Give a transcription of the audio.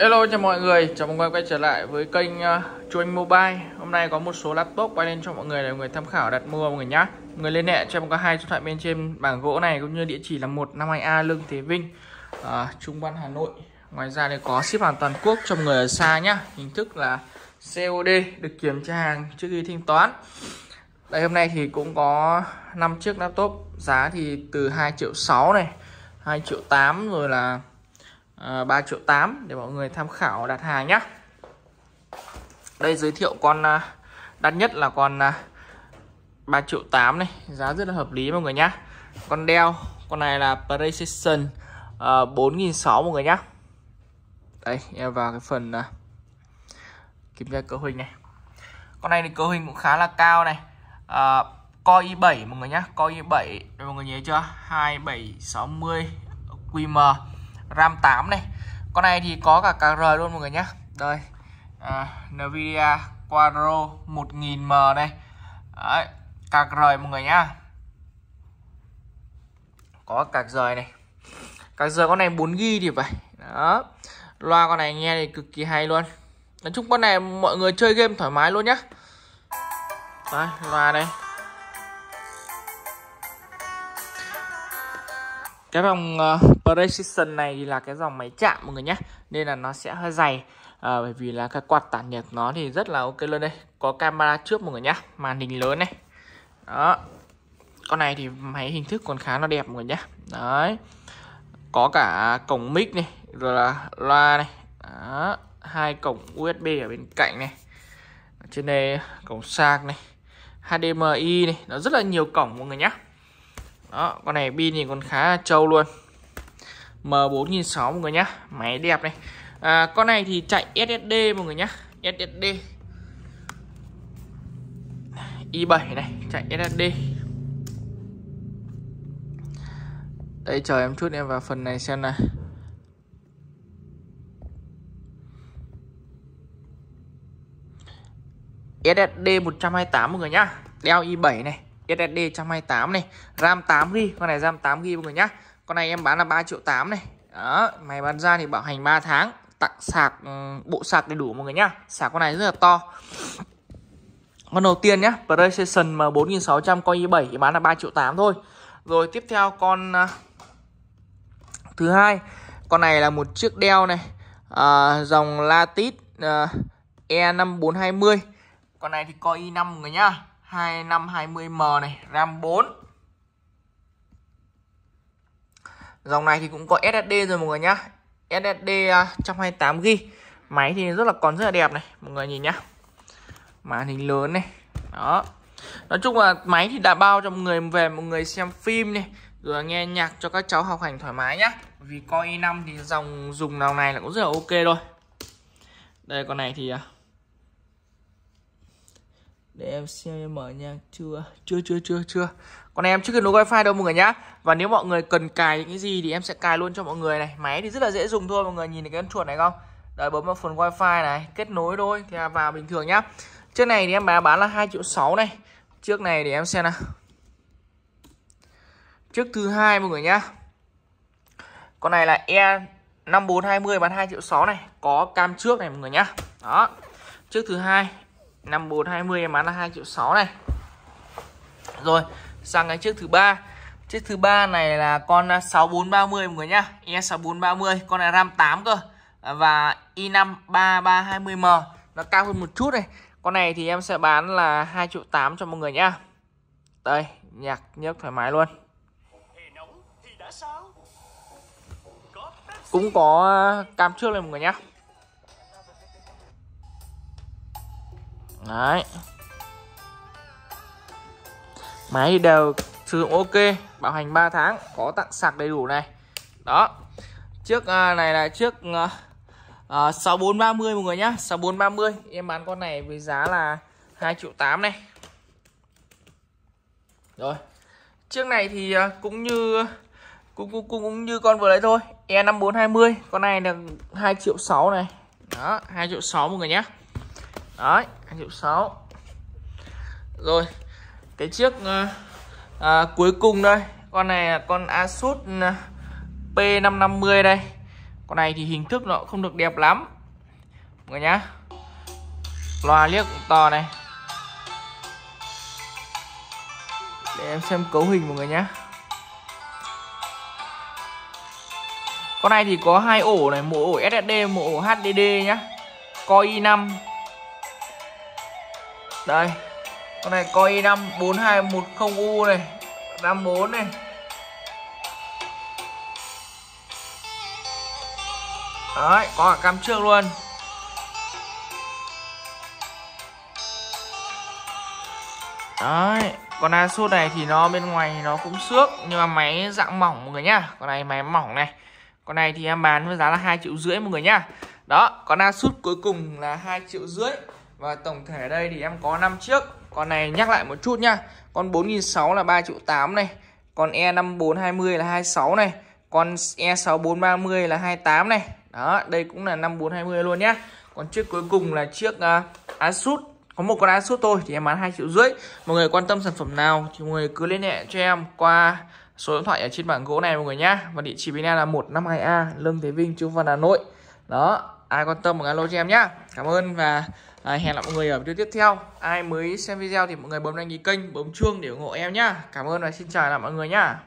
Hello chào mọi người, chào mừng quay trở lại với kênh uh, Mobile. Hôm nay có một số laptop quay lên cho mọi người để mọi người tham khảo đặt mua mọi người nhá. người liên hệ cho em có hai số thoại bên trên bảng gỗ này cũng như địa chỉ là 152A Lương Thế Vinh, uh, Trung Văn Hà Nội. Ngoài ra thì có ship hàng toàn quốc cho người ở xa nhá. Hình thức là COD được kiểm tra hàng trước khi thanh toán. Đây hôm nay thì cũng có 5 chiếc laptop giá thì từ 2 triệu 6 này, 2 triệu 8 rồi là à, 3 triệu 8 để mọi người tham khảo đặt hàng nhé đây giới thiệu con à, đắt nhất là con 3 à, triệu 8 này giá rất là hợp lý mọi người nhé. con đeo con này là precision à, uh, 4.600 mọi người nhé. đây em vào cái phần uh, kiểm tra cỡ hình này con này thì cỡ hình cũng khá là cao này uh, coi i7 mọi người nhé, coi i7 mọi người nhớ chưa 2760 QM RAM 8 này con này thì có cả cả rời luôn mọi người nhé đây à, Nvidia Quadro 1000M này Đấy, cạc rời mọi người nhá có cạc rời này cạc rời con này 4GB thì vậy đó loa con này nghe thì cực kỳ hay luôn nói chung con này mọi người chơi game thoải mái luôn nhá Đấy, loa đây cái dòng ờ, precision này thì là cái dòng máy chạm mọi người nhé nên là nó sẽ hơi dày à, bởi vì là cái quạt tản nhiệt nó thì rất là ok luôn đây có camera trước mọi người nhé màn hình lớn này đó con này thì máy hình thức còn khá là đẹp mọi người nhé đấy có cả cổng mic này rồi là loa này đó. hai cổng usb ở bên cạnh này trên đây cổng sạc này HDMI này nó rất là nhiều cổng mọi người nhé đó con này pin thì còn khá là trâu luôn m 4600 mọi người nhá máy đẹp này à, con này thì chạy SSD mọi người nhá SSD i7 này chạy SSD đây chờ em chút em vào phần này xem này SSD 128 mọi người nhá đeo i7 này SSD 128 này RAM 8GB con này RAM 8GB mọi người nhá con này em bán là 3 triệu 8 này đó mày bán ra thì bảo hành 3 tháng tặng sạc ừ, bộ sạc đầy đủ mọi người nhá sạc con này rất là to con đầu tiên nhá PlayStation M4600 coi i7 thì bán là 3 triệu 8 thôi rồi tiếp theo con à, thứ hai con này là một chiếc đeo này à, dòng Latit à, E5420 con này thì coi i5 người nhá 2520M này, RAM 4. Dòng này thì cũng có SSD rồi mọi người nhá. SSD 128GB. À, máy thì rất là còn rất là đẹp này, mọi người nhìn nhá. Màn hình lớn này. Đó. Nói chung là máy thì đã bao cho mọi người về mọi người xem phim này, rồi nghe nhạc cho các cháu học hành thoải mái nhá. Vì Core i5 thì dòng dùng nào này là cũng rất là ok rồi. Đây con này thì à, để em xem em mở nha chưa chưa chưa chưa chưa còn em chưa kết nối wifi đâu mọi người nhá và nếu mọi người cần cài những cái gì thì em sẽ cài luôn cho mọi người này máy thì rất là dễ dùng thôi mọi người nhìn thấy cái con chuột này không đợi bấm vào phần wifi này kết nối thôi thì vào bình thường nhá chiếc này thì em bán bán là hai triệu sáu này chiếc này để em xem nào chiếc thứ hai mọi người nhá con này là e 5420 bán 2 triệu 6 này có cam trước này mọi người nhá đó chiếc thứ hai 5420 em bán là 2 triệu 6 này rồi sang cái chiếc thứ ba chiếc thứ ba này là con 6430 mọi người nhá E6430 con này RAM 8 cơ và i5 3320M nó cao hơn một chút này con này thì em sẽ bán là 2 triệu 8 cho mọi người nhá đây nhạc nhấc thoải mái luôn cũng có cam trước lên mọi người nhá đấy máy đều sử dụng ok bảo hành 3 tháng có tặng sạc đầy đủ này đó chiếc à, này là chiếc à, 6430 à, mọi người nhá 6430 em bán con này với giá là 2 triệu 8 này rồi chiếc này thì à, cũng như cũng cũng cũng, như con vừa đấy thôi E5420 con này là 2 triệu 6 này đó 2 triệu 6 mọi người nhá đấy hàng triệu 6 rồi cái chiếc à, à, cuối cùng đây con này là con Asus ờ, P550 đây con này thì hình thức nó không được đẹp lắm mọi người nhá loa liếc cũng to này để em xem cấu hình mọi người nhá con này thì có hai ổ này một ổ SSD một ổ HDD nhá Core i5 đây con này coi i năm bốn hai một không u này năm bốn này đấy có cả cam trước luôn đấy con Asus này thì nó bên ngoài nó cũng xước nhưng mà máy dạng mỏng mọi người nhá con này máy mỏng này con này thì em bán với giá là hai triệu rưỡi mọi người nhá đó con Asus cuối cùng là hai triệu rưỡi và tổng thể đây thì em có 5 chiếc Con này nhắc lại một chút nhá Con 4006 là 3 triệu 8 này Con E5420 là 26 này Con E6430 là 28 này Đó đây cũng là 5420 luôn nhá Còn chiếc cuối cùng là chiếc uh, Asus có một con Asus thôi thì em bán 2 triệu rưỡi Mọi người quan tâm sản phẩm nào thì mọi người cứ liên hệ cho em qua số điện thoại ở trên bảng gỗ này mọi người nhá Và địa chỉ bên em là 152A Lương Thế Vinh, Trung Văn Hà Nội Đó, ai quan tâm mọi người alo cho em nhá Cảm ơn và à, hẹn lại mọi người ở video tiếp theo ai mới xem video thì mọi người bấm đăng ký kênh bấm chuông để ủng hộ em nhá cảm ơn và xin chào là mọi người nhá